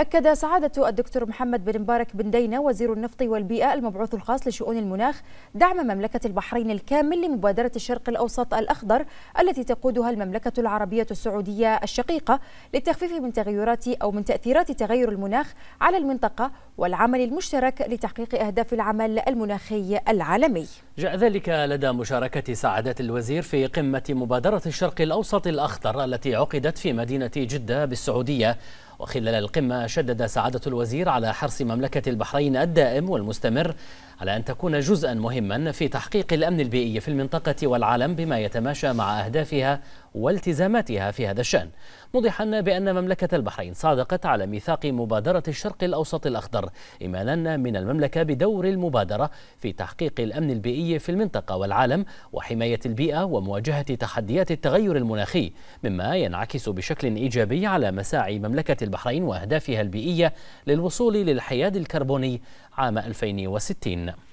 أكد سعادة الدكتور محمد بن مبارك بن دينا وزير النفط والبيئة المبعوث الخاص لشؤون المناخ دعم مملكة البحرين الكامل لمبادرة الشرق الأوسط الأخضر التي تقودها المملكة العربية السعودية الشقيقة للتخفيف من تغيرات أو من تأثيرات تغير المناخ على المنطقة والعمل المشترك لتحقيق أهداف العمل المناخي العالمي جاء ذلك لدى مشاركة سعادة الوزير في قمة مبادرة الشرق الأوسط الأخضر التي عقدت في مدينة جدة بالسعودية وخلال القمة شدد سعادة الوزير على حرص مملكة البحرين الدائم والمستمر على أن تكون جزءا مهما في تحقيق الأمن البيئي في المنطقة والعالم بما يتماشى مع أهدافها والتزاماتها في هذا الشأن موضحا بأن مملكة البحرين صادقت على ميثاق مبادرة الشرق الأوسط الأخضر إيمانا من المملكة بدور المبادرة في تحقيق الأمن البيئي في المنطقة والعالم وحماية البيئة ومواجهة تحديات التغير المناخي مما ينعكس بشكل إيجابي على مساعي مملكة البحرين وأهدافها البيئية للوصول للحياد الكربوني عام 2060